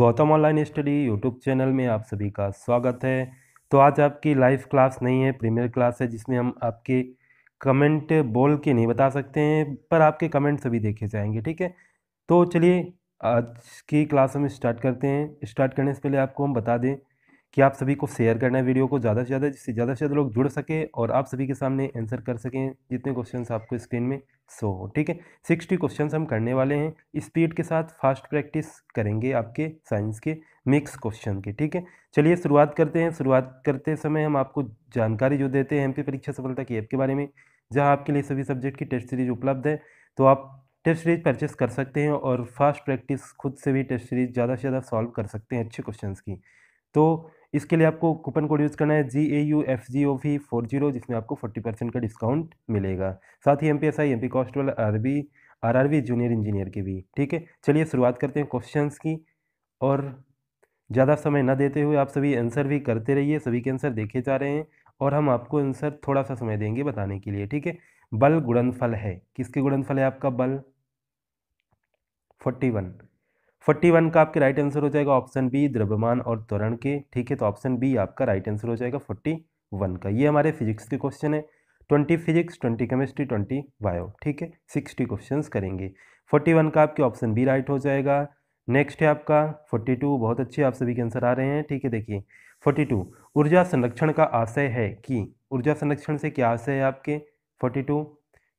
Gautam online study YouTube channel में आप सभी का स्वागत है तो आज आपकी लाइव क्लास नहीं है प्रीमियर क्लास है जिसमें हम आपके कमेंट बोल के नहीं बता सकते हैं पर आपके कमेंट सभी देखे जाएंगे ठीक है तो चलिए आज की क्लास हम स्टार्ट करते हैं स्टार्ट करने से पहले आपको हम बता दें कि आप सभी को शेयर करना है वीडियो को ज़्यादा से ज़्यादा जिससे ज़्यादा से ज़्यादा लोग जुड़ सकें और आप सभी के सामने आंसर कर सकें जितने क्वेश्चंस आपको स्क्रीन में सो हो ठीक है सिक्सटी क्वेश्चंस हम करने वाले हैं स्पीड के साथ फास्ट प्रैक्टिस करेंगे आपके साइंस के मिक्स क्वेश्चन के ठीक है चलिए शुरुआत करते हैं शुरुआत करते समय हम आपको जानकारी जो देते हैं एम परीक्षा सफलता की ऐप के बारे में जहाँ आपके लिए सभी सब्जेक्ट की टेस्ट सीरीज उपलब्ध है तो आप टेस्ट सीरीज परचेस कर सकते हैं और फास्ट प्रैक्टिस खुद से भी टेस्ट सीरीज ज़्यादा से ज़्यादा सॉल्व कर सकते हैं अच्छे क्वेश्चंस की तो इसके लिए आपको कूपन कोड यूज़ करना है G A U F G O V four zero जिसमें आपको फोर्टी परसेंट का डिस्काउंट मिलेगा साथ ही M P S I M P constable R B R R V junior engineer के भी ठीक है चलिए शुरुआत करते हैं क्वेश्चन की और ज़्यादा समय ना देते हुए आप सभी आंसर भी करते रहिए सभी के आंसर देखे जा रहे हैं और हम आपको आंसर थोड़ा सा समय देंगे बताने के लिए ठीक है बल गुणनफल है किसके गुणनफल है आपका बल फोर्टी वन फोर्टी वन का आपके राइट आंसर हो जाएगा ऑप्शन बी द्रव्यमान और त्वरण के ठीक है तो ऑप्शन बी आपका राइट आंसर हो जाएगा फोर्टी वन का ये हमारे फिजिक्स के क्वेश्चन है twenty physics twenty chemistry twenty bio ठीक है सिक्सटी क्वेश्चन करेंगे फोर्टी वन का आपके ऑप्शन बी राइट हो जाएगा नेक्स्ट है आपका फोर्टी टू बहुत अच्छे आप सभी के आंसर आ रहे हैं ठीक है देखिए फोर्टी टू ऊर्जा संरक्षण का आशय है कि ऊर्जा संरक्षण से क्या आशय है आपके फोर्टी टू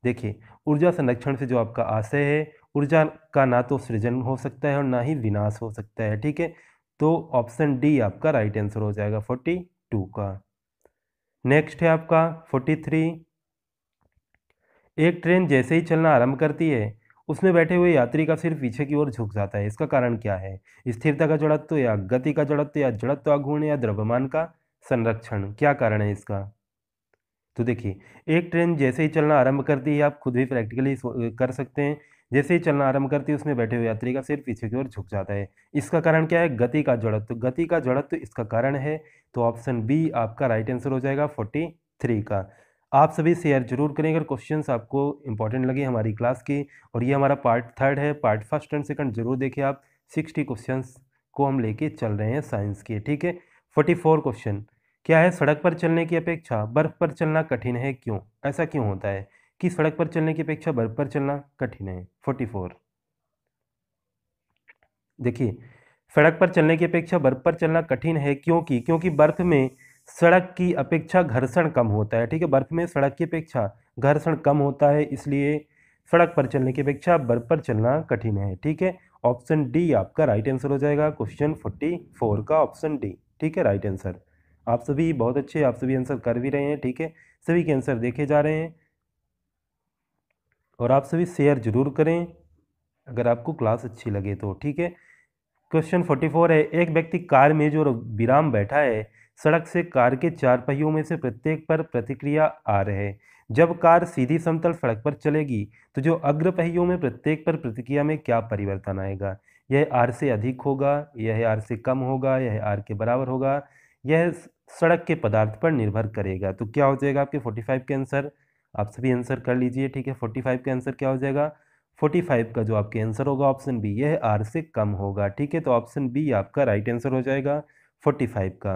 देखिए ऊर्जा संरक्षण से जो आपका आशय है ऊर्जा का ना तो सृजन हो सकता है और ना ही विनाश हो सकता है ठीक है तो ऑप्शन डी आपका राइट आंसर हो जाएगा फोर्टी टू का नेक्स्ट है आपका फोर्टी थ्री एक ट्रेन जैसे ही चलना आरंभ करती है उसमें बैठे हुए यात्री का सिर पीछे की ओर झुक जाता है इसका कारण क्या है स्थिरता का जड़त्व या गति का जड़त्व या जड़त्व आघूर्ण या द्रव्यमान का संरक्षण क्या कारण है इसका तो देखिए एक ट्रेन जैसे ही चलना आरंभ करती है आप खुद भी प्रैक्टिकली कर सकते हैं जैसे ही चलना आरंभ करती है उसमें बैठे हुए यात्री का सिर पीछे की ओर झुक जाता है इसका कारण क्या है गति का जड़त्व गति का जड़त्व इसका कारण है तो ऑप्शन बी आपका राइट आंसर हो जाएगा फोर्टी थ्री का आप सभी शेयर जरूर करें अगर क्वेश्चंस आपको इंपॉर्टेंट लगे हमारी क्लास की और ये हमारा पार्ट थर्ड है पार्ट फर्स्ट एंड सेकंड जरूर देखिए आप सिक्सटी क्वेश्चन को हम लेके चल रहे हैं साइंस के ठीक है फोर्टी फोर क्वेश्चन क्या है सड़क पर चलने की अपेक्षा बर्फ पर चलना कठिन है क्यों ऐसा क्यों होता है कि सड़क पर चलने की अपेक्षा बर्फ पर चलना कठिन है फोर्टी फोर देखिए सड़क पर चलने की अपेक्षा बर्फ पर चलना कठिन है क्योंकि क्योंकि बर्फ में सड़क की अपेक्षा घर्षण कम होता है ठीक है बर्फ में सड़क की अपेक्षा घर्षण कम होता है इसलिए सड़क पर चलने की अपेक्षा बर्फ पर चलना कठिन है ठीक है ऑप्शन डी आपका राइट आंसर हो जाएगा क्वेश्चन फोर्टी फोर का ऑप्शन डी ठीक है राइट आंसर आप सभी बहुत अच्छे आप सभी आंसर कर भी रहे हैं ठीक है सभी के आंसर देखे जा रहे हैं और आप सभी शेयर ज़रूर करें अगर आपको क्लास अच्छी लगे तो ठीक है क्वेश्चन फोर्टी फोर है एक व्यक्ति कार में जो विराम बैठा है सड़क से कार के चार पहियों में से प्रत्येक पर प्रतिक्रिया आ रहे जब कार सीधी समतल सड़क पर चलेगी तो जो अग्र पहियों में प्रत्येक पर प्रतिक्रिया में क्या परिवर्तन आएगा यह आर से अधिक होगा यह आर से कम होगा यह आर के बराबर होगा यह सड़क के पदार्थ पर निर्भर करेगा तो क्या हो जाएगा आपके 45 के आंसर आप सभी आंसर कर लीजिए ठीक है फोर्टी फाइव का आंसर क्या हो जाएगा फोर्टी फाइव का जो आपके आंसर होगा ऑप्शन बी यह आर से कम होगा ठीक है तो ऑप्शन बी आपका राइट आंसर हो जाएगा फोर्टी फाइव का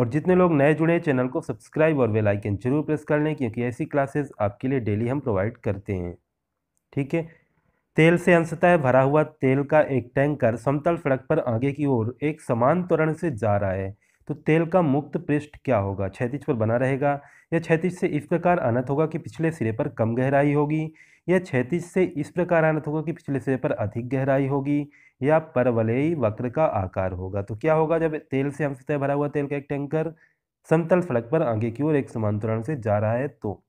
और जितने लोग नए जुड़े हैं चैनल को सब्सक्राइब और बेल आइकन जरूर प्रेस कर लें क्योंकि ऐसी क्लासेस आपके लिए डेली हम प्रोवाइड करते हैं ठीक है तेल से अंशतः भरा हुआ तेल का एक टैंकर समतल सड़क पर आगे की ओर एक समान त्वरण से जा रहा है तो तेल का मुक्त पृष्ठ क्या होगा क्षैतिज पर बना रहेगा या क्षैतिज से इस प्रकार अनंत होगा कि पिछले सिरे पर कम गहराई होगी या क्षैतिज से इस प्रकार अनंत होगा कि पिछले सिरे पर अधिक गहराई होगी या परवलयी वक्र का आकार होगा तो क्या होगा जब तेल से हम सतह भरा हुआ तेल का एक टैंकर समतल फलक पर आगे की ओर एक समांतरण से जा रहा है तो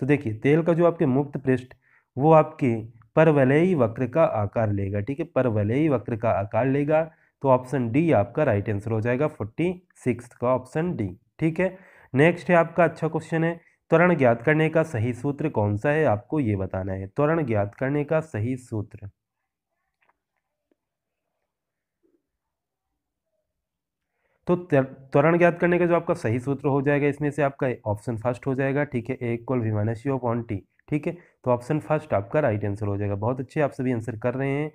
तो देखिए तेल का जो आपके मुक्त पृष्ठ वो आपके परवलयी वक्र का आकार लेगा ठीक है परवलयी वक्र का आकार लेगा तो ऑप्शन डी आपका राइट आंसर हो जाएगा फोर्टी सिक्स का ऑप्शन डी ठीक है नेक्स्ट है आपका अच्छा क्वेश्चन है त्वरण ज्ञात करने का सही सूत्र कौन सा है आपको ये बताना है त्वरण ज्ञात करने का सही सूत्र तो त्वरण ज्ञात करने का जो आपका सही सूत्र हो जाएगा इसमें से आपका ऑप्शन फर्स्ट हो जाएगा ठीक है एक कोल विमानसी ऑफ ऑन टी ठीक है तो ऑप्शन फर्स्ट आपका राइट आंसर हो जाएगा बहुत अच्छे आप सभी आंसर कर रहे हैं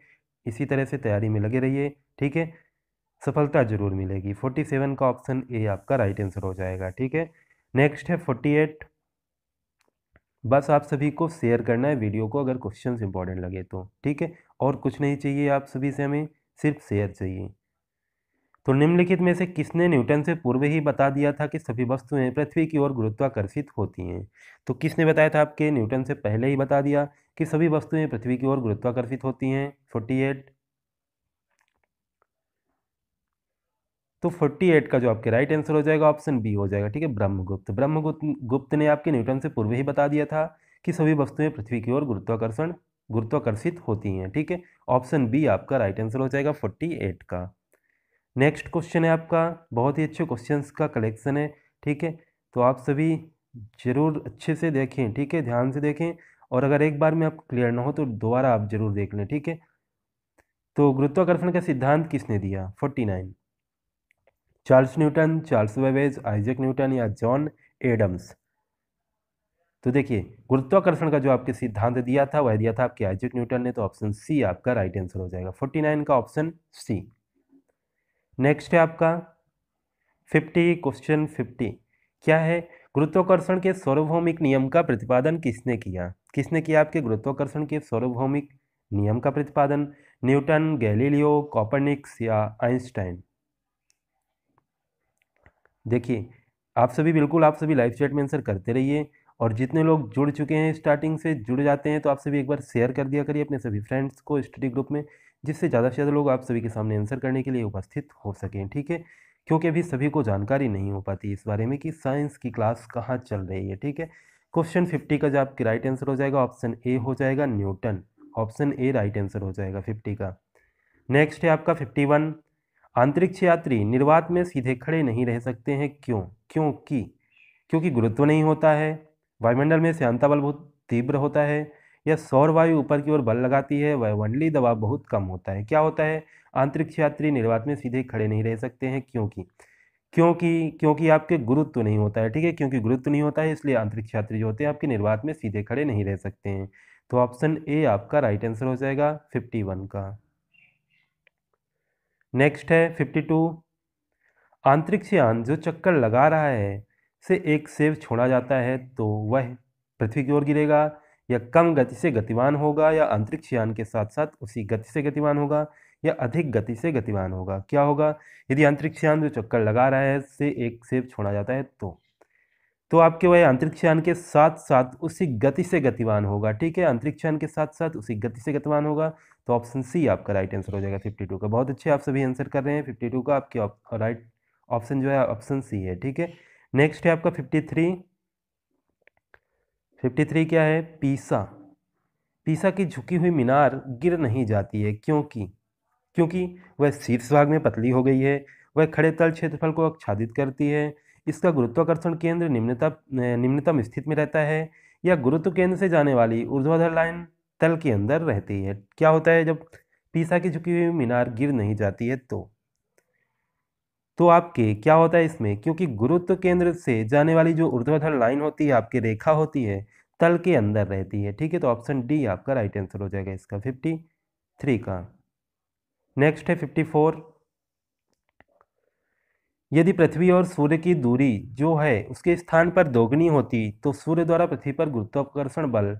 इसी तरह से तैयारी में लगे रहिए ठीक है सफलता जरूर मिलेगी फोर्टी सेवन का ऑप्शन ए आपका राइट आंसर हो जाएगा ठीक है नेक्स्ट है फोर्टी एट बस आप सभी को शेयर करना है वीडियो को अगर क्वेश्चन इंपॉर्टेंट लगे तो ठीक है और कुछ नहीं चाहिए आप सभी से हमें सिर्फ शेयर चाहिए तो निम्नलिखित में से किसने न्यूटन से पूर्व ही बता दिया था कि सभी वस्तुएं पृथ्वी की ओर गुरुत्वाकर्षित होती हैं तो किसने बताया था आपके न्यूटन से पहले ही बता दिया कि सभी वस्तुएं पृथ्वी की ओर गुरुत्वाकर्षित होती हैं फोर्टी एट तो 48 का जो आपके राइट आंसर हो जाएगा ऑप्शन बी हो जाएगा ठीक है ब्रह्मगुप्त ब्रह्मगुप्त गुप्त ने आपके न्यूटन से पूर्व ही बता दिया था कि सभी वस्तुएं पृथ्वी की ओर गुरुत्वाकर्षण गुरुत्वाकर्षित होती हैं ठीक है ऑप्शन बी आपका राइट आंसर हो जाएगा एट का नेक्स्ट क्वेश्चन है आपका बहुत ही अच्छे क्वेश्चंस का कलेक्शन है ठीक है तो आप सभी ज़रूर अच्छे से देखें ठीक है ध्यान से देखें और अगर एक बार में आपको क्लियर ना हो तो दोबारा आप ज़रूर देख लें ठीक है तो गुरुत्वाकर्षण का सिद्धांत किसने दिया forty nine Charles Newton Charles Babbage Isaac Newton या जॉन एडम्स तो देखिए गुरुत्वाकर्षण का जो आपके सिद्धांत दिया था वह दिया था आपके आइजक न्यूटन ने तो ऑप्शन सी आपका राइट आंसर हो जाएगा फोर्टी नाइन का ऑप्शन सी नेक्स्ट है आपका फिफ्टी क्वेश्चन फिफ्टी क्या है गुरुत्वाकर्षण के सार्वभौमिक नियम का प्रतिपादन किसने किया किसने किया आपके गुरुत्वाकर्षण के सार्वभौमिक नियम का प्रतिपादन न्यूटन गैलीलियो कॉपरनिक्स या आइंस्टाइन देखिए आप सभी बिल्कुल आप सभी लाइव चैट में आंसर करते रहिए और जितने लोग जुड़ चुके हैं स्टार्टिंग से जुड़ जाते हैं तो आप सभी एक बार शेयर कर दिया करिए अपने सभी फ्रेंड्स को स्टडी ग्रुप में जिससे ज़्यादा से ज़्यादा लोग आप सभी के सामने आंसर करने के लिए उपस्थित हो सकें ठीक है क्योंकि अभी सभी को जानकारी नहीं हो पाती इस बारे में कि साइंस की क्लास कहाँ चल रही है ठीक है क्वेश्चन फिफ्टी का जो आपके राइट आंसर हो जाएगा ऑप्शन ए हो जाएगा Newton option A right answer हो जाएगा फिफ्टी का नेक्स्ट है आपका फिफ्टी वन अंतरिक्ष यात्री निर्वात में सीधे खड़े नहीं रह सकते हैं क्यों क्योंकि क्योंकि गुरुत्व नहीं होता है वायुमंडल में श्यांता बल बहुत तीव्र होता है यह सौर वायु ऊपर की ओर बल लगाती है वह वनली दबाव बहुत कम होता है क्या होता है आंतरिक यात्री निर्वात में सीधे खड़े नहीं रह सकते हैं क्योंकि क्योंकि क्योंकि आपके गुरुत्व नहीं होता है ठीक है क्योंकि गुरुत्व नहीं होता है इसलिए आंतरिक यात्री जो होते हैं आपके निर्वात में सीधे खड़े नहीं रह सकते हैं तो ऑप्शन ए आपका राइट आंसर हो जाएगा फिफ्टी वन का नेक्स्ट है फिफ्टी टू आंतरिक यान जो चक्कर लगा रहा है से एक सेव छोड़ा जाता है तो वह पृथ्वी की ओर गिरेगा यह कम गति से गतिवान होगा या अंतरिक्ष यान के साथ साथ उसी गति से गतिवान होगा या अधिक गति से गतिवान होगा क्या होगा यदि अंतरिक्ष यान जो चक्कर लगा रहा है से एक सेब छोड़ा जाता है तो तो आपके वह अंतरिक्ष यान के साथ साथ उसी गति से गतिवान होगा ठीक है अंतरिक्ष यान के साथ साथ उसी गति से गतिवान होगा तो ऑप्शन सी आपका राइट आंसर हो जाएगा फिफ्टी का बहुत अच्छे आप सभी आंसर कर रहे हैं फिफ्टी का आपके राइट ऑप्शन जो है ऑप्शन सी है ठीक है नेक्स्ट है आपका फिफ्टी फिफ्टी थ्री क्या है पीसा पीसा की झुकी हुई मीनार गिर नहीं जाती है क्योंकि क्योंकि वह शीर्ष भाग में पतली हो गई है वह खड़े तल क्षेत्रफल को आच्छादित करती है इसका गुरुत्वाकर्षण केंद्र निम्नतम निम्नतम स्थिति में रहता है या गुरुत्व केंद्र से जाने वाली ऊर्ध्वाधर लाइन तल के अंदर रहती है क्या होता है जब पीसा की झुकी हुई मीनार गिर नहीं जाती है तो तो आपके क्या होता है इसमें क्योंकि गुरुत्व केंद्र से जाने वाली जो ऊर्ध्वाधर लाइन होती है आपकी रेखा होती है तल के अंदर रहती है ठीक है तो ऑप्शन डी आपका राइट आंसर हो जाएगा इसका फिफ्टी थ्री का नेक्स्ट है फिफ्टी फोर यदि पृथ्वी और सूर्य की दूरी जो है उसके स्थान पर दोगुनी होती तो सूर्य द्वारा पृथ्वी पर गुरुत्वाकर्षण बल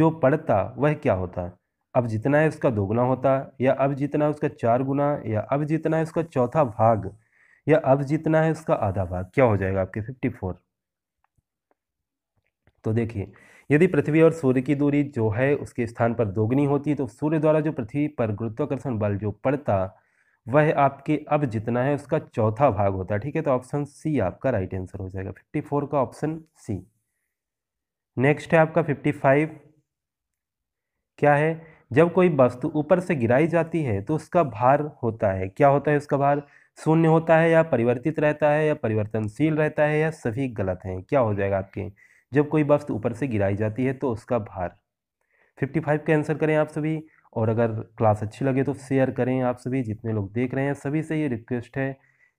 जो पड़ता वह क्या होता अब जितना है उसका दोगुना होता या अब जितना है उसका चार गुना या अब जितना है उसका चौथा भाग या अब जितना है उसका आधा भाग क्या हो जाएगा आपके फिफ्टी फोर तो देखिए यदि पृथ्वी और सूर्य की दूरी जो है उसके स्थान पर दोगुनी होती तो सूर्य द्वारा जो पृथ्वी पर गुरुत्वाकर्षण बल जो पड़ता वह आपके अब जितना है उसका चौथा भाग होता है ठीक है तो ऑप्शन सी आपका राइट आंसर हो जाएगा फिफ्टी फोर का ऑप्शन सी नेक्स्ट है आपका फिफ्टी फाइव क्या है जब कोई वस्तु ऊपर से गिराई जाती है तो उसका भार होता है क्या होता है उसका भार शून्य होता है या परिवर्तित रहता है या परिवर्तनशील रहता है या सभी गलत हैं क्या हो जाएगा आपके जब कोई वस्तु ऊपर से गिराई जाती है तो उसका भार 55 का आंसर करें आप सभी और अगर क्लास अच्छी लगे तो शेयर करें आप सभी जितने लोग देख रहे हैं सभी से ये रिक्वेस्ट है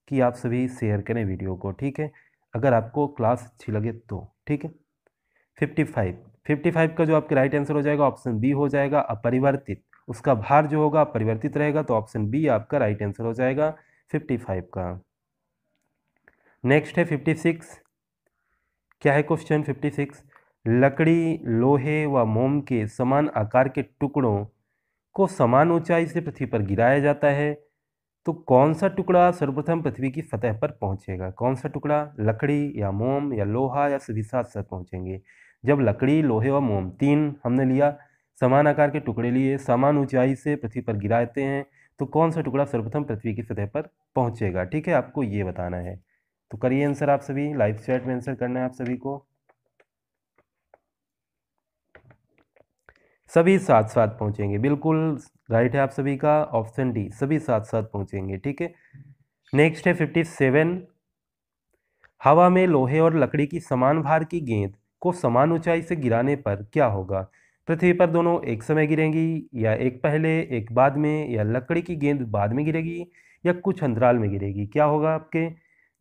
कि आप सभी शेयर करें वीडियो को ठीक है अगर आपको क्लास अच्छी लगे तो ठीक है फिफ्टी फाइव फिफ्टी फाइव का जो आपके राइट आंसर हो जाएगा ऑप्शन बी हो जाएगा अपरिवर्तित उसका भार जो होगा परिवर्तित रहेगा तो ऑप्शन बी आपका राइट आंसर हो जाएगा फिफ्टी फाइव का नेक्स्ट है फिफ्टी सिक्स क्या है क्वेश्चन फिफ्टी सिक्स लकड़ी लोहे व मोम के समान आकार के टुकड़ों को समान ऊंचाई से पृथ्वी पर गिराया जाता है तो कौन सा टुकड़ा सर्वप्रथम पृथ्वी की सतह पर पहुंचेगा कौन सा टुकड़ा लकड़ी या मोम या लोहा या सभी साथ साथ पहुँचेंगे जब लकड़ी लोहे व मोम तीन हमने लिया समान आकार के टुकड़े लिए समान ऊंचाई से पृथ्वी पर गिराते हैं तो कौन सा टुकड़ा सर्वप्रथम पृथ्वी की सतह पर पहुंचेगा ठीक है आपको ये बताना है तो करिए आंसर आप सभी लाइव चैट में आंसर करना है आप सभी को सभी साथ साथ पहुंचेंगे बिल्कुल राइट है आप सभी का ऑप्शन डी सभी साथ साथ पहुंचेंगे ठीक है नेक्स्ट है फिफ्टी सेवन हवा में लोहे और लकड़ी की समान भार की गेंद को समान ऊंचाई से गिराने पर क्या होगा पृथ्वी पर दोनों एक समय गिरेंगी या एक पहले एक बाद में या लकड़ी की गेंद बाद में गिरेगी या कुछ अंतराल में गिरेगी क्या होगा आपके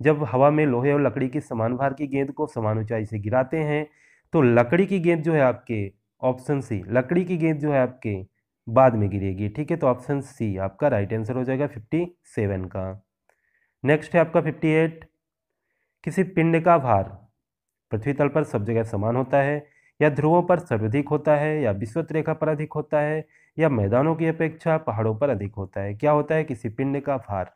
जब हवा में लोहे और लकड़ी की समान भार की गेंद को समान ऊंचाई से गिराते हैं तो लकड़ी की गेंद जो है आपके ऑप्शन सी लकड़ी की गेंद जो है आपके बाद में गिरेगी ठीक है तो ऑप्शन सी आपका राइट आंसर हो जाएगा फिफ्टी सेवन का नेक्स्ट है आपका फिफ्टी एट किसी पिंड का भार पृथ्वी तल पर सब जगह समान होता है या ध्रुवों पर सर्वाधिक होता है या विश्वत रेखा पर अधिक होता है या मैदानों की अपेक्षा पहाड़ों पर अधिक होता है क्या होता है किसी पिंड का भार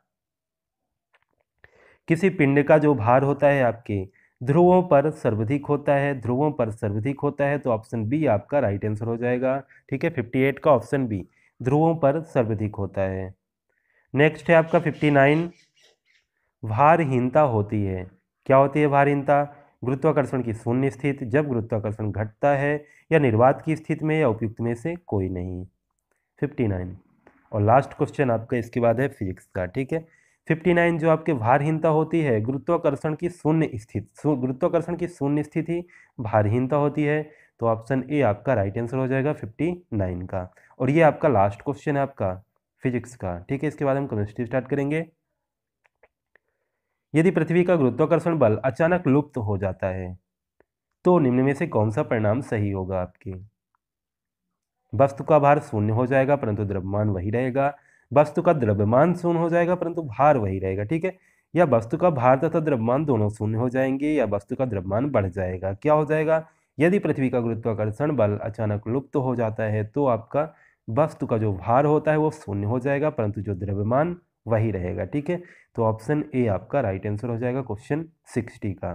किसी पिंड का जो भार होता है आपके ध्रुवों पर सर्वाधिक होता है ध्रुवों पर सर्वाधिक होता है तो ऑप्शन बी आपका राइट आंसर हो जाएगा ठीक है फिफ्टी एट का ऑप्शन बी ध्रुवों पर सर्वाधिक होता है नेक्स्ट है आपका फिफ्टी नाइन भारहीनता होती है क्या होती है भारहीनता गुरुत्वाकर्षण की शून्य स्थिति जब गुरुत्वाकर्षण घटता है या निर्वात की स्थिति में या उपयुक्त में से कोई नहीं फिफ्टी नाइन और लास्ट क्वेश्चन आपका इसके बाद है फिजिक्स का ठीक है फिफ्टी नाइन जो आपके भारहीनता होती है गुरुत्वाकर्षण की शून्य स्थिति गुरुत्वाकर्षण की शून्य स्थिति भारहीनता होती है तो ऑप्शन ए आपका राइट आंसर हो जाएगा फिफ्टी नाइन का और ये आपका लास्ट क्वेश्चन है आपका फिजिक्स का ठीक है इसके बाद हम केमिस्ट्री स्टार्ट करेंगे यदि पृथ्वी का गुरुत्वाकर्षण बल अचानक लुप्त हो जाता है तो निम्न में से कौन सा परिणाम सही होगा आपके वस्तु का भार शून्य हो जाएगा परंतु द्रव्यमान वही रहेगा वस्तु का द्रव्यमान शून्य हो जाएगा परंतु भार वही रहेगा ठीक है या वस्तु का भार तथा द्रव्यमान दोनों शून्य हो जाएंगे या वस्तु का द्रव्यमान बढ़ जाएगा क्या हो जाएगा यदि पृथ्वी का गुरुत्वाकर्षण बल अचानक लुप्त हो जाता है तो आपका वस्तु का जो भार होता है वो शून्य हो जाएगा परंतु जो द्रव्यमान वही रहेगा ठीक है तो ऑप्शन ए आपका राइट आंसर हो जाएगा क्वेश्चन सिक्सटी का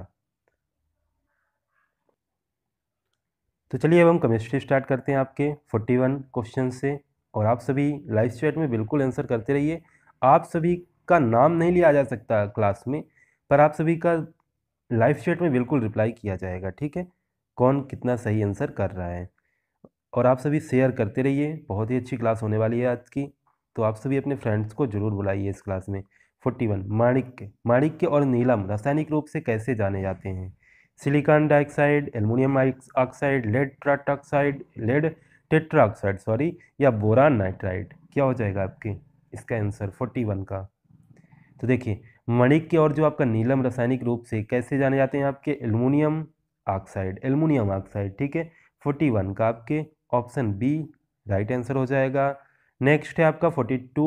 तो चलिए अब हम केमिस्ट्री स्टार्ट करते हैं आपके फोर्टी वन क्वेश्चन से और आप सभी लाइव चैट में बिल्कुल आंसर करते रहिए आप सभी का नाम नहीं लिया जा सकता क्लास में पर आप सभी का लाइव चैट में बिल्कुल रिप्लाई किया जाएगा ठीक है कौन कितना सही आंसर कर रहा है और आप सभी शेयर करते रहिए बहुत ही अच्छी क्लास होने वाली है आज की तो आप सभी अपने फ्रेंड्स को जरूर बुलाइए इस क्लास में फोर्टी वन माणिक्य माणिक्य और नीलम रासायनिक रूप से कैसे जाने जाते हैं silicon dioxide aluminium oxide lead tetroxide lead tetroxide sorry या बोरान नाइट्राइड क्या हो जाएगा आपके इसका आंसर फोर्टी वन का तो देखिए माणिक्य और जो आपका नीलम रासायनिक रूप से कैसे जाने जाते हैं आपके एल्युमिनियम ऑक्साइड एल्युमिनियम ऑक्साइड ठीक है फोर्टी वन का आपके ऑप्शन बी राइट आंसर हो जाएगा नेक्स्ट है आपका फोर्टी टू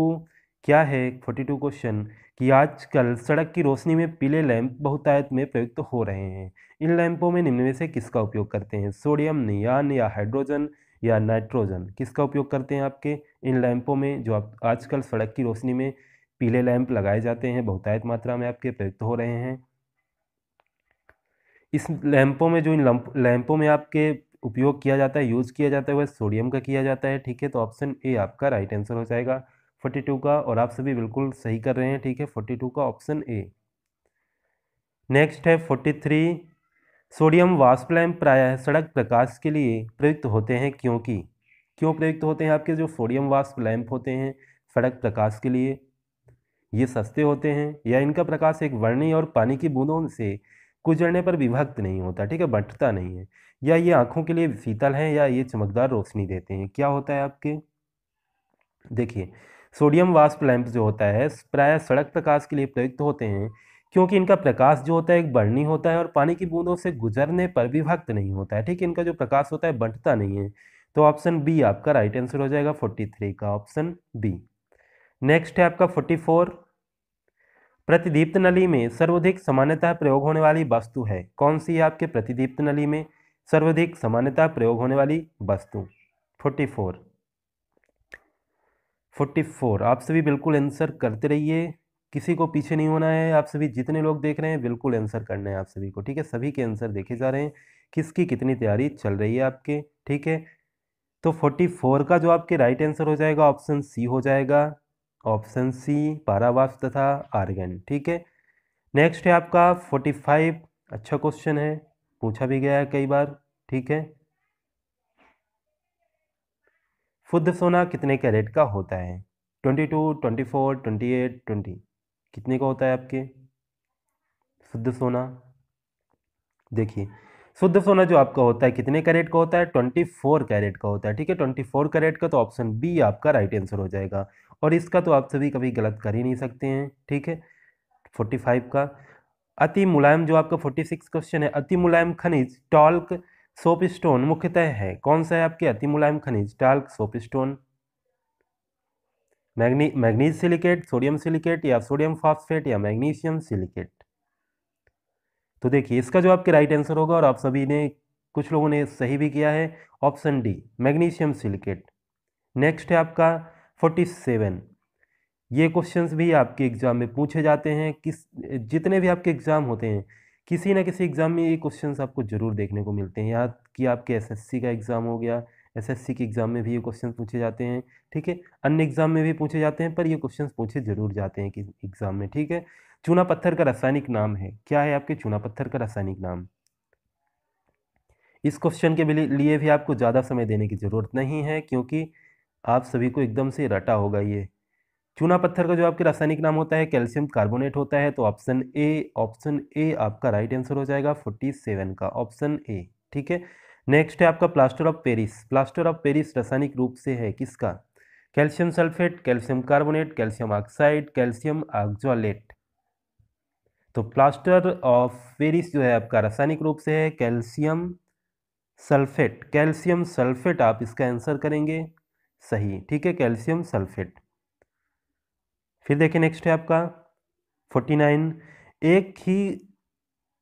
क्या है फोर्टी टू क्वेश्चन कि आजकल सड़क की रोशनी में पीले लैंप बहुतायत में प्रयुक्त तो हो रहे हैं इन लैंपों में निम्न में से किसका उपयोग करते हैं सोडियम नियान या हाइड्रोजन या नाइट्रोजन किसका उपयोग करते हैं आपके इन लैंपों में जो आप आजकल सड़क की रोशनी में पीले लैंप लगाए जाते हैं बहुतायत मात्रा में आपके प्रयुक्त हो रहे हैं इस लैंपों में जो इन लैंपों में आपके उपयोग किया जाता है यूज़ किया जाता है वह सोडियम का किया जाता है ठीक है तो ऑप्शन ए आपका राइट आंसर हो जाएगा फोर्टी टू का और आप सभी बिल्कुल सही कर रहे हैं ठीक है फोर्टी टू का ऑप्शन ए नेक्स्ट है फोर्टी थ्री सोडियम वाष्प प्राय प्रायः सड़क प्रकाश के लिए प्रयुक्त होते हैं क्योंकि क्यों प्रयुक्त होते हैं आपके जो सोडियम वाष्प लैम्प होते हैं सड़क प्रकाश के लिए ये सस्ते होते हैं या इनका प्रकाश एक वर्णी और पानी की बूंदों से गुजरने पर विभक्त नहीं होता ठीक है बंटता नहीं है या ये आँखों के लिए शीतल हैं या ये चमकदार रोशनी देते हैं क्या होता है आपके देखिए सोडियम वास्प लैंप जो होता है प्रायः सड़क प्रकाश के लिए प्रयुक्त होते हैं क्योंकि इनका प्रकाश जो होता है एक बढ़नी होता है और पानी की बूंदों से गुजरने पर भी भक्त नहीं होता है ठीक है इनका जो प्रकाश होता है बंटता नहीं है तो ऑप्शन बी आपका राइट आंसर हो जाएगा फोर्टी थ्री का ऑप्शन बी नेक्स्ट है आपका फोर्टी फोर प्रतिदीप्त नली में सर्वाधिक सामान्यतः प्रयोग होने वाली वस्तु है कौन सी है आपके प्रतिदीप्त नली में सर्वाधिक सामान्यता प्रयोग होने वाली वस्तु फोर्टी फोर फोर्टी फोर आप सभी बिल्कुल आंसर करते रहिए किसी को पीछे नहीं होना है आप सभी जितने लोग देख रहे हैं बिल्कुल आंसर करना है आप सभी को ठीक है सभी के आंसर देखे जा रहे हैं किसकी कितनी तैयारी चल रही है आपके ठीक है तो फोर्टी फोर का जो आपके राइट आंसर हो जाएगा ऑप्शन सी हो जाएगा ऑप्शन सी पारावास तथा आर्गन ठीक है नेक्स्ट है आपका फोर्टी फाइव अच्छा क्वेश्चन है पूछा भी गया है कई बार ठीक है शुद्ध सोना कितने कैरेट का होता है twenty two twenty four twenty eight twenty कितने का होता है आपके शुद्ध सोना देखिए शुद्ध सोना जो आपका होता है कितने कैरेट का होता है ट्वेंटी फोर कैरेट का होता है ठीक है ट्वेंटी फोर कैरेट का तो ऑप्शन बी आपका राइट आंसर हो जाएगा और इसका तो आप सभी कभी गलत कर ही नहीं सकते हैं ठीक है फोर्टी फाइव का अति मुलायम जो आपका 46 क्वेश्चन है अति मुलायम खनिज टॉल्क सोप स्टोन मुख्यतः है कौन सा है आपके अति मुलायम खनिज टॉल्क सोप स्टोन मैग्नी मैग्नीज सिलिकेट सोडियम सिलिकेट या सोडियम फॉस्फेट या मैग्नीशियम सिलिकेट तो देखिए इसका जो आपके राइट आंसर होगा और आप सभी ने कुछ लोगों ने सही भी किया है option D magnesium silicate next है आपका फोर्टी सेवन ये क्वेश्चंस भी आपके एग्ज़ाम में पूछे जाते हैं किस जितने भी आपके एग्ज़ाम होते हैं किसी ना किसी एग्ज़ाम में ये क्वेश्चंस आपको ज़रूर देखने को मिलते हैं याद कि आपके एसएससी का एग्ज़ाम हो गया एसएससी के एग्ज़ाम में भी ये क्वेश्चन पूछे जाते हैं ठीक है अन्य एग्ज़ाम में भी पूछे जाते हैं पर ये क्वेश्चन पूछे ज़रूर जाते हैं कि एग्ज़ाम में ठीक है चूना पत्थर का रासायनिक नाम है क्या है आपके चूना पत्थर का रासायनिक नाम इस क्वेश्चन के लिए भी आपको ज़्यादा समय देने की ज़रूरत नहीं है क्योंकि आप सभी को एकदम से रटा होगा ये चूना पत्थर का जो आपके रासायनिक नाम होता है कैल्शियम कार्बोनेट होता है तो ऑप्शन ए ऑप्शन ए आपका राइट आंसर हो जाएगा फोर्टी सेवन का ऑप्शन ए ठीक है नेक्स्ट है आपका plaster of Paris plaster of Paris रासायनिक रूप से है किसका calcium sulphate calcium carbonate calcium oxide calcium oxalate तो प्लास्टर ऑफ पेरिस जो है आपका रासायनिक रूप से है कैल्शियम सल्फेट कैल्शियम सल्फेट आप इसका आंसर करेंगे सही ठीक है कैल्शियम सल्फेट फिर देखें नेक्स्ट है आपका फोर्टी नाइन एक ही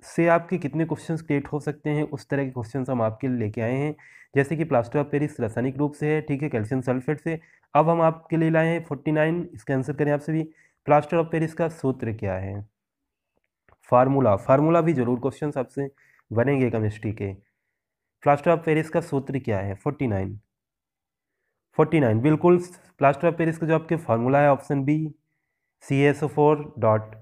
से आपके कितने क्वेश्चंस क्रिएट हो सकते हैं उस तरह के क्वेश्चंस हम आपके लिए लेके आए हैं जैसे कि प्लास्टर ऑफ पेरिस रासायनिक रूप से है ठीक है कैल्शियम सल्फेट से अब हम आपके लिए लाए हैं फोर्टी नाइन इसका आंसर करें आपसे भी प्लास्टर ऑफ पेरिस का सूत्र क्या है फार्मूला फार्मूला भी जरूर क्वेश्चन आपसे बनेंगे केमिस्ट्री के प्लास्टर ऑफ पेरिस का सूत्र क्या है फोर्टी नाइन फोर्टी नाइन बिल्कुल प्लास्टर ऑफ पेरिस का जो आपके फार्मूला है option B C S four dot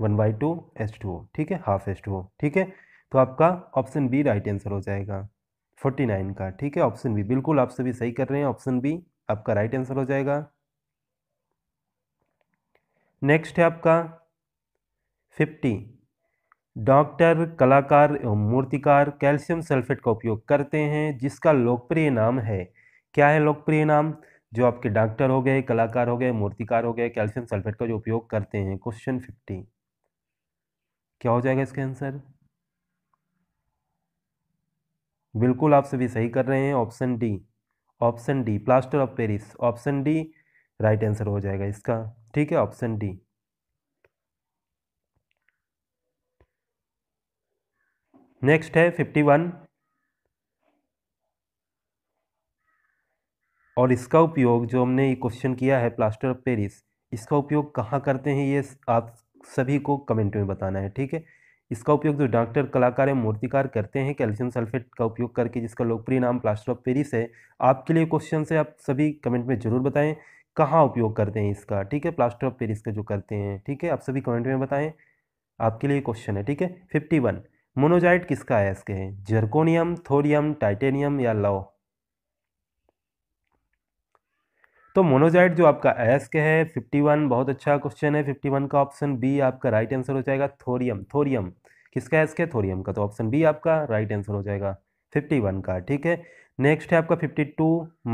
one by two H two O ठीक है हाफ एच टू ओ ठीक है तो आपका ऑप्शन बी राइट आंसर हो जाएगा फोर्टी नाइन का ठीक है ऑप्शन बी बिल्कुल आप सभी सही कर रहे हैं ऑप्शन बी आपका राइट आंसर हो जाएगा नेक्स्ट है आपका फिफ्टी डॉक्टर कलाकार एवं मूर्तिकार कैल्शियम सल्फेट का उपयोग करते हैं जिसका लोकप्रिय नाम है क्या है लोकप्रिय नाम जो आपके डॉक्टर हो गए कलाकार हो गए मूर्तिकार हो गए कैल्शियम सल्फेट का जो उपयोग करते हैं क्वेश्चन फिफ्टी क्या हो जाएगा इसका आंसर बिल्कुल आप सभी सही कर रहे हैं option D option D plaster of Paris option D right answer हो जाएगा इसका ठीक है ऑप्शन डी नेक्स्ट है फिफ्टी वन और इसका उपयोग जो हमने ये क्वेश्चन किया है प्लास्टर ऑफ पेरिस इसका उपयोग कहाँ करते हैं ये आप सभी को कमेंट में बताना है ठीक है इसका उपयोग जो डॉक्टर कलाकार या मूर्तिकार करते हैं कैल्शियम सल्फेट का उपयोग करके जिसका लोकप्रिय नाम प्लास्टर ऑफ पेरिस है आपके लिए क्वेश्चन से आप सभी कमेंट में ज़रूर बताएं कहाँ उपयोग करते हैं इसका ठीक है प्लास्टर ऑफ पेरिस का जो करते हैं ठीक है आप सभी कमेंट में बताएं आपके लिए क्वेश्चन है ठीक है फिफ्टी वन मोनोजाइट किसका है इसके हैं जर्कोनियम थोरियम टाइटेनियम या लॉ तो मोनोजाइट जो आपका एस के है 51 बहुत अच्छा क्वेश्चन है 51 का ऑप्शन बी आपका राइट आंसर हो जाएगा थोरियम थोरियम किसका एस के थोरियम का तो ऑप्शन बी आपका राइट आंसर हो जाएगा 51 का ठीक है नेक्स्ट है आपका 52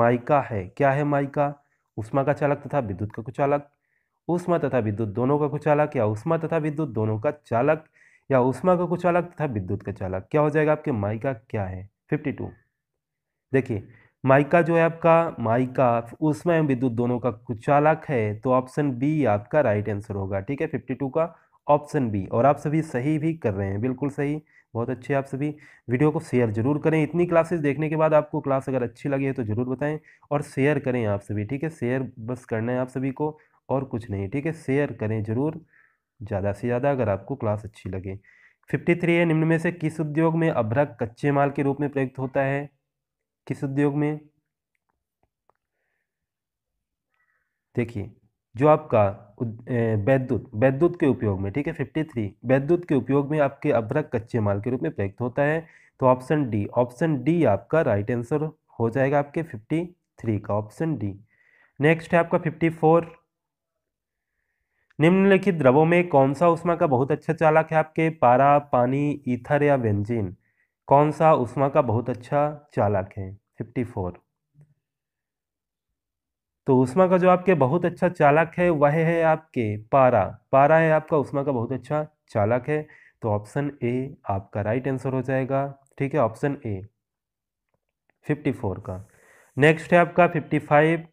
माइका है क्या है माइका उष्मा का चालक तथा विद्युत का कुचालक उष्मा तथा विद्युत दोनों का कुचालक या उष्मा तथा विद्युत दोनों का चालक या उष्मा का कुचालक तथा विद्युत का चालक क्या हो जाएगा आपके माइका क्या है टू देखिए माइका जो है आपका माइका उसमें एवं विद्युत दोनों का कुचालक है तो ऑप्शन बी आपका राइट आंसर होगा ठीक है फिफ्टी टू का ऑप्शन बी और आप सभी सही भी कर रहे हैं बिल्कुल सही बहुत अच्छे आप सभी वीडियो को शेयर जरूर करें इतनी क्लासेस देखने के बाद आपको क्लास अगर अच्छी लगी है तो ज़रूर बताएं और शेयर करें आप सभी ठीक है शेयर बस करना है आप सभी को और कुछ नहीं ठीक है शेयर करें ज़रूर ज़्यादा से ज़्यादा अगर आपको क्लास अच्छी लगे फिफ्टी थ्री है निम्न में से किस उद्योग में अभ्रक कच्चे माल के रूप में प्रयुक्त होता है किस उद्योग में देखिए जो आपका वैद्युत वैद्युत के उपयोग में ठीक है फिफ्टी थ्री वैद्युत के उपयोग में आपके अभ्रक कच्चे माल के रूप में प्रयुक्त होता है तो ऑप्शन डी ऑप्शन डी आपका राइट आंसर हो जाएगा आपके फिफ्टी थ्री का ऑप्शन डी नेक्स्ट है आपका फिफ्टी फोर निम्नलिखित द्रवों में कौन सा उष्मा का बहुत अच्छा चालक है आपके पारा पानी ईथर या व्यंजिन कौन सा उष्मा का बहुत अच्छा चालक है फिफ्टी फोर तो उष्मा का जो आपके बहुत अच्छा चालक है वह है आपके पारा पारा है आपका उष्मा का बहुत अच्छा चालक है तो ऑप्शन ए आपका राइट आंसर हो जाएगा ठीक है ऑप्शन ए 54 का नेक्स्ट है आपका 55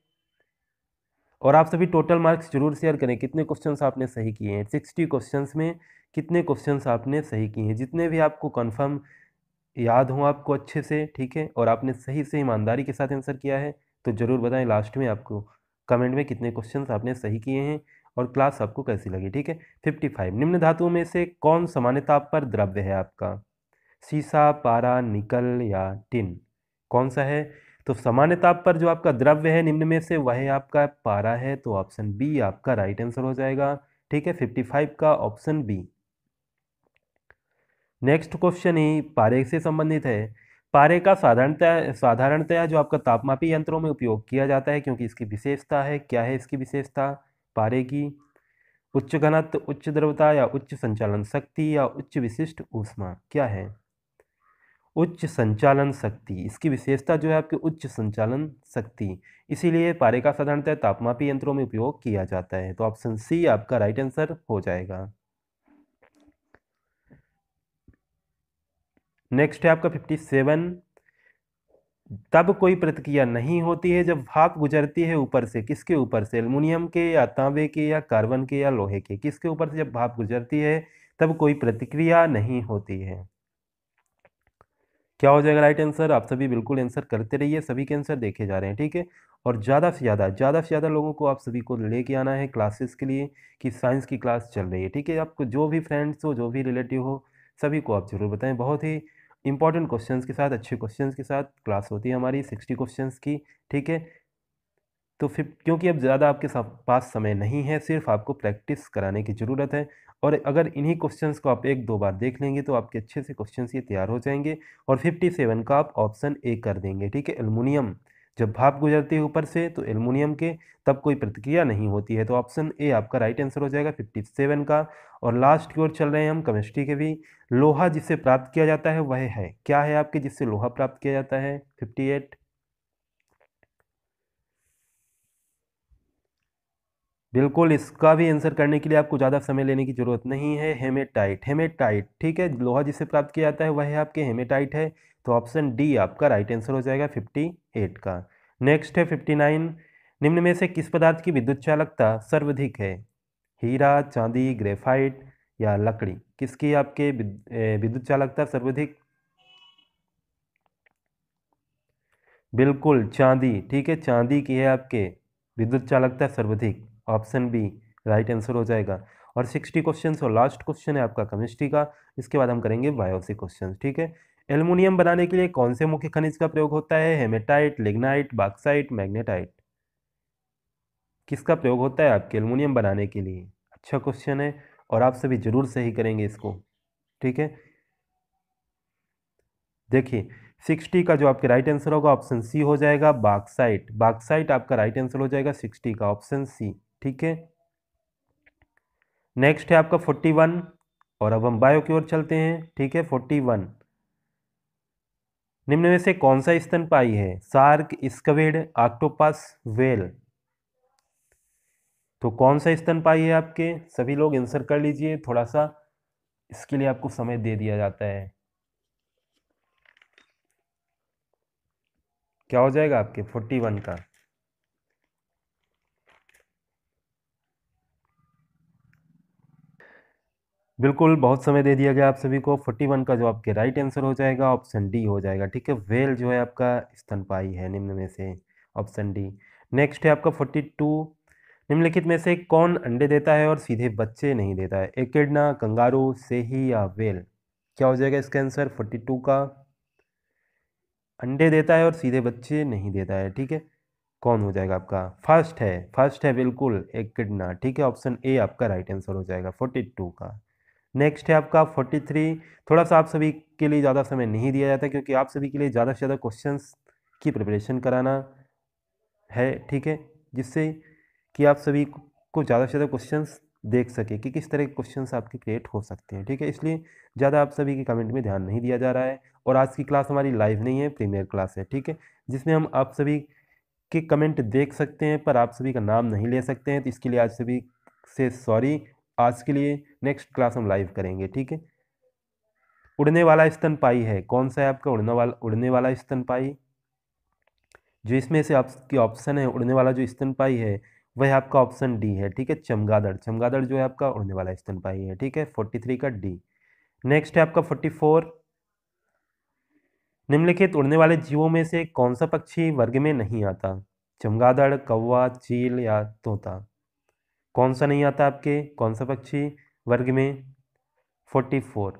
और आप सभी टोटल मार्क्स जरूर शेयर करें कितने क्वेश्चंस आपने सही किए हैं 60 क्वेश्चंस में कितने क्वेश्चंस आपने सही किए हैं जितने भी आपको कंफर्म याद हो आपको अच्छे से ठीक है और आपने सही से ईमानदारी के साथ आंसर किया है तो ज़रूर बताएं लास्ट में आपको कमेंट में कितने क्वेश्चन आपने सही किए हैं और क्लास आपको कैसी लगी ठीक है फिफ्टी फाइव निम्न धातुओं में से कौन सामान्य ताप पर द्रव्य है आपका सीसा पारा निकल या टिन कौन सा है तो सामान्य ताप पर जो आपका द्रव्य है निम्न में से वह आपका पारा है तो ऑप्शन बी आपका राइट आंसर हो जाएगा ठीक है फिफ्टी फाइव का ऑप्शन बी नेक्स्ट क्वेश्चन ही पारे से संबंधित है पारे का साधारणतः साधारणतया जो आपका तापमापी यंत्रों में उपयोग किया जाता है क्योंकि इसकी विशेषता है क्या है इसकी विशेषता पारे की उच्च घनत्व उच्च द्रवता या उच्च संचालन शक्ति या उच्च विशिष्ट ऊष्मा क्या है उच्च संचालन शक्ति इसकी विशेषता जो है आपकी उच्च संचालन शक्ति इसीलिए पारे का साधारणतः तापमापी यंत्रों में उपयोग किया जाता है तो ऑप्शन सी आपका राइट आंसर हो जाएगा नेक्स्ट है आपका फिफ्टी सेवन तब कोई प्रतिक्रिया नहीं होती है जब भाप गुजरती है ऊपर से किसके ऊपर से एल्मोनियम के या तांबे के या कार्बन के या लोहे के किसके ऊपर से जब भाप गुजरती है तब कोई प्रतिक्रिया नहीं होती है क्या हो जाएगा राइट आंसर आप सभी बिल्कुल आंसर करते रहिए सभी के आंसर देखे जा रहे हैं ठीक है और ज़्यादा से ज़्यादा ज़्यादा से ज़्यादा लोगों को आप सभी को लेके आना है क्लासेस के लिए कि साइंस की क्लास चल रही है ठीक है आपको जो भी फ्रेंड्स हो जो भी रिलेटिव हो सभी को आप ज़रूर बताएं बहुत ही इंपॉर्टेंट क्वेश्चंस के साथ अच्छे क्वेश्चंस के साथ क्लास होती है हमारी सिक्सटी क्वेश्चंस की ठीक है तो फिर क्योंकि अब ज़्यादा आपके पास समय नहीं है सिर्फ आपको प्रैक्टिस कराने की ज़रूरत है और अगर इन्हीं क्वेश्चंस को आप एक दो बार देख लेंगे तो आपके अच्छे से क्वेश्चंस ये तैयार हो जाएंगे और फिफ्टी का आप ऑप्शन ए कर देंगे ठीक है एलमुनियम जब भाप गुजरती है ऊपर से तो एल्युमिनियम के तब कोई प्रतिक्रिया नहीं होती है तो ऑप्शन ए आपका राइट आंसर हो जाएगा 57 का और लास्ट की ओर चल रहे हैं हम केमिस्ट्री के भी लोहा जिससे प्राप्त किया जाता है वह है क्या है आपके जिससे लोहा प्राप्त किया जाता है 58 बिल्कुल इसका भी आंसर करने के लिए आपको ज़्यादा समय लेने की ज़रूरत नहीं है हेमेटाइट हेमेटाइट ठीक है लोहा जिससे प्राप्त किया जाता है वह है आपके हेमेटाइट है तो ऑप्शन डी आपका राइट आंसर हो जाएगा 58 का नेक्स्ट है 59 निम्न में से किस पदार्थ की विद्युत चालकता सर्वाधिक है हीरा चांदी ग्रेफाइट या लकड़ी किसकी आपके विद्युत चालकता सर्वाधिक बिल्कुल चांदी ठीक है चांदी की है आपके विद्युत चालकता सर्वाधिक ऑप्शन बी राइट आंसर हो जाएगा और सिक्सटी क्वेश्चन और लास्ट क्वेश्चन है आपका केमिस्ट्री का इसके बाद हम करेंगे बायोसी क्वेश्चन ठीक है एल्युमिनियम बनाने के लिए कौन से मुख्य खनिज का प्रयोग होता है हेमेटाइट लिग्नाइट बाक्साइट मैग्नेटाइट किसका प्रयोग होता है आपके एल्युमिनियम बनाने के लिए अच्छा क्वेश्चन है और आप सभी जरूर सही करेंगे इसको ठीक है देखिए सिक्सटी का जो आपके राइट आंसर होगा ऑप्शन सी हो जाएगा बाक्साइट बाक्साइट आपका राइट आंसर हो जाएगा सिक्सटी का ऑप्शन सी ठीक है नेक्स्ट है आपका फोर्टी वन और अब हम बायो की ओर चलते हैं ठीक है फोर्टी वन निम्न में से कौन सा स्तनपाई है सार्क स्कवेड ऑक्टोपस वेल तो कौन सा स्तनपाई है आपके सभी लोग आंसर कर लीजिए थोड़ा सा इसके लिए आपको समय दे दिया जाता है क्या हो जाएगा आपके फोर्टी वन का बिल्कुल बहुत समय दे दिया गया आप सभी को 41 का जो आपके राइट आंसर हो जाएगा ऑप्शन डी हो जाएगा ठीक है वेल जो है आपका स्तनपाई है निम्न में से ऑप्शन डी नेक्स्ट है आपका 42 निम्नलिखित में से कौन अंडे देता है और सीधे बच्चे नहीं देता है एकेडना कंगारू सेही या वेल क्या हो जाएगा इसका आंसर टू का अंडे देता है और सीधे बच्चे नहीं देता है ठीक है कौन हो जाएगा आपका फर्स्ट है फर्स्ट है बिल्कुल एक किडना ठीक है ऑप्शन ए आपका राइट आंसर हो जाएगा फोर्टी टू का नेक्स्ट है आपका 43 थोड़ा सा आप सभी के लिए ज़्यादा समय नहीं दिया जाता क्योंकि आप सभी के लिए ज़्यादा से ज़्यादा क्वेश्चन की प्रिपरेशन कराना है ठीक है जिससे कि आप सभी को ज़्यादा से ज़्यादा क्वेश्चन देख सके कि किस तरह के क्वेश्चन आपके क्रिएट हो सकते हैं ठीक है इसलिए ज़्यादा आप सभी के कमेंट में ध्यान नहीं दिया जा रहा है और आज की क्लास हमारी लाइव नहीं है प्रीमियर क्लास है ठीक है जिसमें हम आप सभी के कमेंट देख सकते हैं पर आप सभी का नाम नहीं ले सकते हैं तो इसके लिए आज सभी से सॉरी आज के लिए नेक्स्ट क्लास हम लाइव करेंगे ठीक है उड़ने वाला स्तनपाई है कौन सा है आपका उड़ने वाला उड़ने वाला स्तनपाई जो इसमें से आपकी ऑप्शन है उड़ने वाला जो स्तनपाई है वह आपका ऑप्शन डी है ठीक है चमगादड़ चमगादड़ जो है आपका उड़ने वाला स्तनपाई है ठीक है फोर्टी थ्री का डी नेक्स्ट है आपका फोर्टी फोर निम्नलिखित उड़ने वाले जीवों में से कौन सा पक्षी वर्ग में नहीं आता चमगादड़ कौवा चील या तोता कौन सा नहीं आता आपके कौन सा पक्षी वर्ग में फोर्टी फोर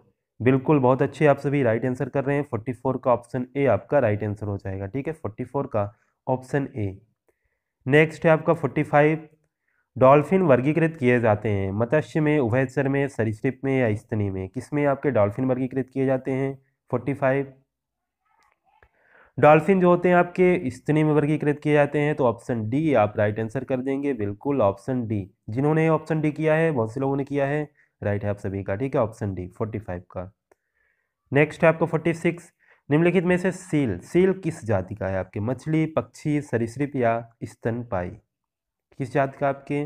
बिल्कुल बहुत अच्छे आप सभी राइट आंसर कर रहे हैं फोर्टी फोर का ऑप्शन ए आपका राइट आंसर हो जाएगा ठीक है फोर्टी फोर का ऑप्शन ए नेक्स्ट है आपका फोर्टी फाइव डॉल्फिन वर्गीकृत किए जाते हैं मत्स्य में उभयचर में सरीसृप में या स्तनी में किस में आपके डॉल्फिन वर्गीकृत किए जाते हैं फोर्टी फाइव डॉल्फिन जो होते हैं आपके स्त्री में वर्गीकृत किए जाते हैं तो ऑप्शन डी आप राइट आंसर कर देंगे बिल्कुल ऑप्शन डी जिन्होंने ऑप्शन डी किया है बहुत से लोगों ने किया है राइट है आप सभी का ठीक है ऑप्शन डी फोर्टी फाइव का नेक्स्ट है आपको फोर्टी सिक्स निम्नलिखित में से सील सील किस जाति का है आपके मछली पक्षी सरिसप या स्तन किस जाति का आपके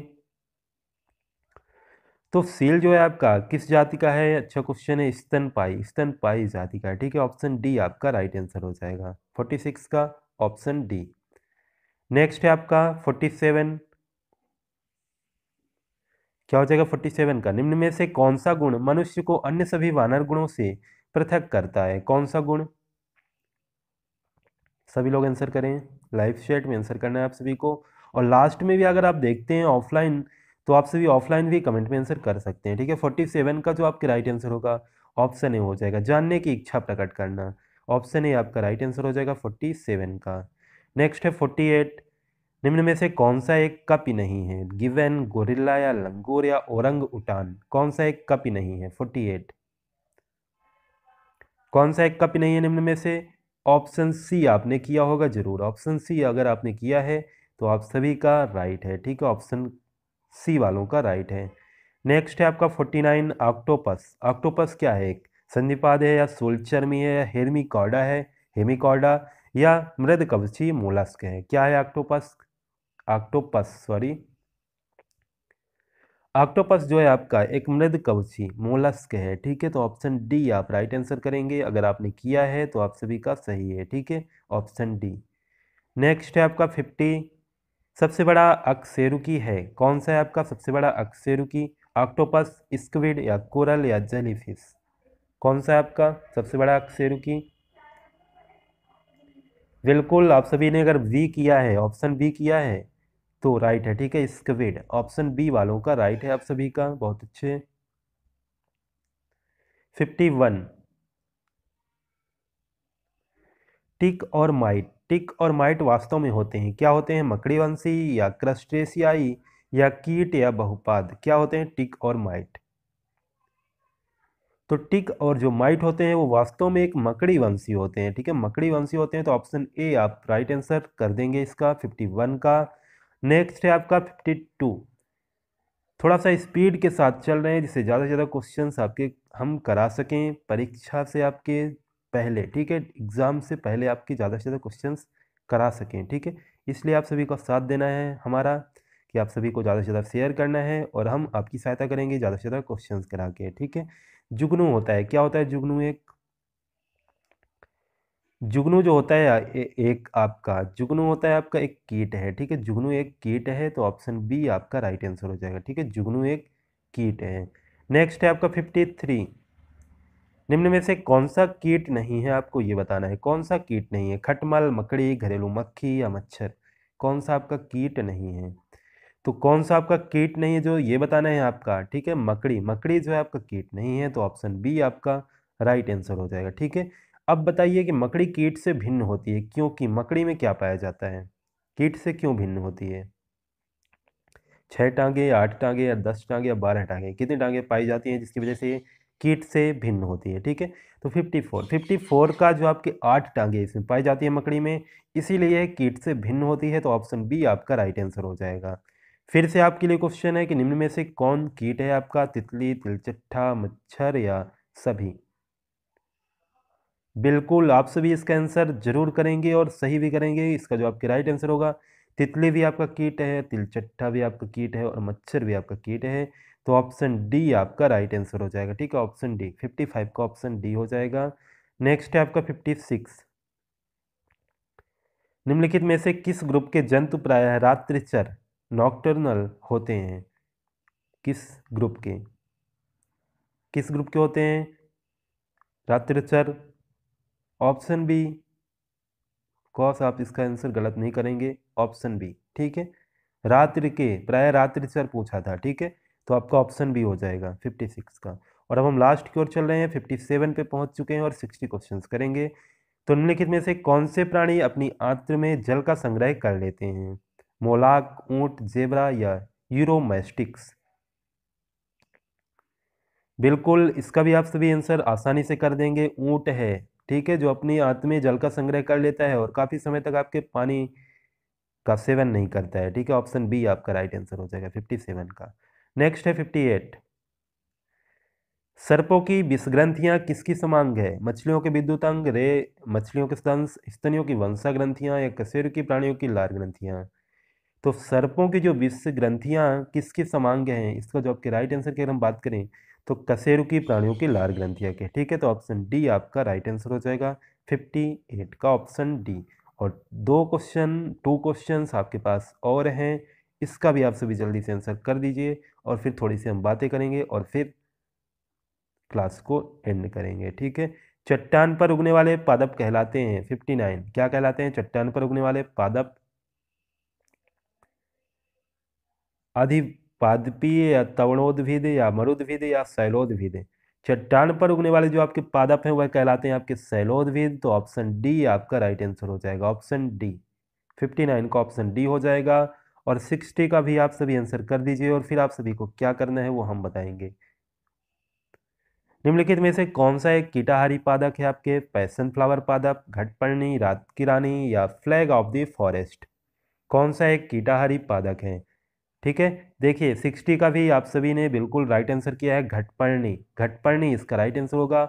तो सील जो है आपका किस जाति का है अच्छा क्वेश्चन है स्तन पाई जाति का ठीक है ऑप्शन डी आपका राइट आंसर हो जाएगा फोर्टी सिक्स का ऑप्शन डी नेक्स्ट है आपका फोर्टी सेवन क्या हो जाएगा फोर्टी सेवन का निम्न में से कौन सा गुण मनुष्य को अन्य सभी वानर गुणों से पृथक करता है कौन सा गुण सभी लोग आंसर करें लाइव चैट में आंसर करना है आप सभी को और लास्ट में भी अगर आप देखते हैं ऑफलाइन तो आप सभी ऑफलाइन भी कमेंट में आंसर कर सकते हैं ठीक है फोर्टी सेवन का जो आपके राइट आंसर होगा ऑप्शन ए हो जाएगा जानने की इच्छा प्रकट करना ऑप्शन ए आपका राइट आंसर हो जाएगा फोर्टी सेवन का नेक्स्ट है फोर्टी एट निम्न में से कौन सा एक कपि नहीं है गिवन गोरिल्ला या लंगूर या औरंग उटान कौन सा एक कपी नहीं है फोर्टी एट कौन सा एक कपी नहीं है निम्न में से ऑप्शन सी आपने किया होगा जरूर ऑप्शन सी अगर आपने किया है तो आप सभी का राइट है ठीक है ऑप्शन सी वालों का राइट है नेक्स्ट है आपका फोर्टी नाइन ऑक्टोपस ऑक्टोपस क्या है एक संधिपाद है या सोलचर्मी है या हेर्मिकॉर्डा है हेमिकॉर्डा या मृद कवची मोलास्क है क्या है ऑक्टोपस ऑक्टोपस सॉरी ऑक्टोपस जो है आपका एक मृद कवची मोलस्क है ठीक है तो ऑप्शन डी आप राइट आंसर करेंगे अगर आपने किया है तो आप सभी का सही है ठीक है ऑप्शन डी नेक्स्ट है आपका फिफ्टी सबसे बड़ा अक्सेरुकी है कौन सा है आपका सबसे बड़ा अक्सेरुकी ऑक्टोपस स्क्विड या कोरल या जेलीफिश कौन सा है आपका सबसे बड़ा अक्षर की बिल्कुल आप सभी ने अगर वी किया है ऑप्शन बी किया है तो राइट है ठीक है स्क्विड ऑप्शन बी वालों का राइट है आप सभी का बहुत अच्छे फिफ्टी वन टिक और माइट टिक और माइट वास्तव में होते हैं क्या होते हैं मकड़ीवंशी या क्रस्टेशियाई या कीट या बहुपाद क्या होते हैं टिक और माइट तो टिक और जो माइट होते हैं वो वास्तव में एक मकड़ी वंशी होते हैं ठीक है मकड़ी वंशी होते हैं तो ऑप्शन ए आप राइट आंसर कर देंगे इसका फिफ्टी वन का नेक्स्ट है आपका फिफ्टी टू थोड़ा सा स्पीड के साथ चल रहे हैं जिससे ज़्यादा से ज़्यादा क्वेश्चन आपके हम करा सकें परीक्षा से आपके पहले ठीक है एग्ज़ाम से पहले आपके ज़्यादा से ज़्यादा क्वेश्चन करा सकें ठीक है इसलिए आप सभी का साथ देना है हमारा कि आप सभी को ज़्यादा से ज़्यादा शेयर करना है और हम आपकी सहायता करेंगे ज़्यादा से ज़्यादा क्वेश्चन करा के ठीक है जुगनू होता है क्या होता है जुगनू एक जुगनू जो होता है ए, एक आपका जुगनू होता है आपका एक कीट है ठीक है जुगनू एक कीट है तो ऑप्शन बी आपका राइट आंसर हो जाएगा ठीक है जुगनू एक कीट है नेक्स्ट है आपका फिफ्टी थ्री निम्न में से कौन सा कीट नहीं है आपको ये बताना है कौन सा कीट नहीं है खटमल मकड़ी घरेलू मक्खी या मच्छर कौन सा आपका कीट नहीं है तो कौन सा आपका कीट नहीं है जो ये बताना है आपका ठीक है मकड़ी मकड़ी जो है आपका कीट नहीं है तो ऑप्शन बी आपका राइट आंसर हो जाएगा ठीक है अब बताइए कि मकड़ी कीट से भिन्न होती है क्योंकि मकड़ी में क्या पाया जाता है कीट से क्यों भिन्न होती है छः टांगे आठ टांगे या दस टांगे या बारह टांगे कितनी टांगे पाई जाती हैं जिसकी वजह से कीट से भिन्न होती है ठीक है तो फिफ्टी फोर फिफ्टी फोर का जो आपके आठ टांगे इसमें पाई जाती है मकड़ी में इसीलिए कीट से भिन्न होती है तो ऑप्शन बी आपका राइट आंसर हो जाएगा फिर से आपके लिए क्वेश्चन है कि निम्न में से कौन कीट है आपका तितली तिलचट्ठा मच्छर या सभी बिल्कुल आप सभी इसका आंसर जरूर करेंगे और सही भी करेंगे इसका जो आपके राइट आंसर होगा तितली भी आपका कीट है तिलचट्ठा भी आपका कीट है और मच्छर भी आपका कीट है तो ऑप्शन डी आपका राइट आंसर हो जाएगा ठीक है ऑप्शन डी फिफ्टी फाइव का ऑप्शन डी हो जाएगा नेक्स्ट है आपका फिफ्टी सिक्स निम्नलिखित में से किस ग्रुप के जंतु प्राय रात्रिचर नॉक्टर्नल होते हैं किस ग्रुप के किस ग्रुप के होते हैं रात्रिचर ऑप्शन बी कॉस आप इसका आंसर गलत नहीं करेंगे ऑप्शन बी ठीक है रात्रि के प्राय रात्रिचर पूछा था ठीक है तो आपका ऑप्शन बी हो जाएगा फिफ्टी सिक्स का और अब हम लास्ट की ओर चल रहे हैं फिफ्टी सेवन पे पहुंच चुके हैं और सिक्सटी क्वेश्चन करेंगे तो निम्नलिखित में से कौन से प्राणी अपनी आंत्र में जल का संग्रह कर लेते हैं मोलाग ऊंट जेबरा या यूरोमैस्टिक्स बिल्कुल इसका भी आप सभी आंसर आसानी से कर देंगे ऊंट है ठीक है जो अपनी आंत में जल का संग्रह कर लेता है और काफ़ी समय तक आपके पानी का सेवन नहीं करता है ठीक है ऑप्शन बी आपका राइट आंसर हो जाएगा फिफ्टी सेवन का नेक्स्ट है फिफ्टी एट सर्पों की विषग्रंथियां किसकी समांग है मछलियों के विद्युत अंग रे मछलियों के स्तंस स्तनियों की वंशा ग्रंथियां या कसेर की प्राणियों की लार ग्रंथियां तो सर्पों की जो विष ग्रंथियाँ किसके समांग हैं इसका जो आपके राइट आंसर की अगर हम बात करें तो कसेरु की प्राणियों की लार ग्रंथियाँ के ठीक है तो ऑप्शन डी आपका राइट आंसर हो जाएगा फिफ्टी एट का ऑप्शन डी और दो क्वेश्चन टू क्वेश्चन आपके पास और हैं इसका भी आप सभी जल्दी से आंसर कर दीजिए और फिर थोड़ी सी हम बातें करेंगे और फिर क्लास को एंड करेंगे ठीक है चट्टान पर उगने वाले पादप कहलाते हैं फिफ्टी नाइन क्या कहलाते हैं चट्टान पर उगने वाले पादप अधिपादपीय या तवणोद्भिद या मरुद्भिद या शैलोद्भिद चट्टान पर उगने वाले जो आपके पादप हैं वह कहलाते हैं आपके शैलोद्भिद तो ऑप्शन डी आपका राइट आंसर हो जाएगा ऑप्शन डी फिफ्टी नाइन का ऑप्शन डी हो जाएगा और सिक्सटी का भी आप सभी आंसर कर दीजिए और फिर आप सभी को क्या करना है वो हम बताएंगे निम्नलिखित में से कौन सा एक कीटाहारी पादक है आपके पैसन फ्लावर पादप घटपर्णी रात की रानी या फ्लैग ऑफ द फॉरेस्ट कौन सा एक कीटाहारी पादक है ठीक है देखिए सिक्सटी का भी आप सभी ने बिल्कुल राइट आंसर किया है घटपर्णी घटपर्णी इसका राइट आंसर होगा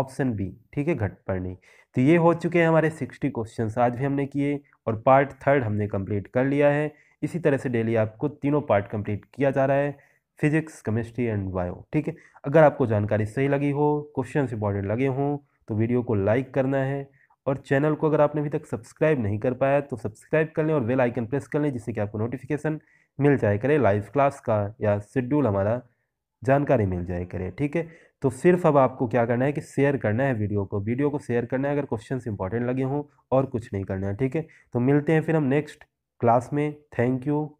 ऑप्शन बी ठीक है घटपर्णी तो ये हो चुके हैं हमारे सिक्सटी क्वेश्चन आज भी हमने किए और पार्ट थर्ड हमने कंप्लीट कर लिया है इसी तरह से डेली आपको तीनों पार्ट कंप्लीट किया जा रहा है फिजिक्स केमिस्ट्री एंड बायो ठीक है अगर आपको जानकारी सही लगी हो क्वेश्चन इंपॉर्टेंट लगे हों तो वीडियो को लाइक करना है और चैनल को अगर आपने अभी तक सब्सक्राइब नहीं कर पाया तो सब्सक्राइब कर लें और बेल आइकन प्रेस कर लें जिससे कि आपको नोटिफिकेशन मिल जाए करे लाइव क्लास का या शेड्यूल हमारा जानकारी मिल जाए करे ठीक है तो सिर्फ अब आपको क्या करना है कि शेयर करना है वीडियो को वीडियो को शेयर करना है अगर क्वेश्चन इंपॉर्टेंट लगे हों और कुछ नहीं करना है ठीक है तो मिलते हैं फिर हम नेक्स्ट क्लास में थैंक यू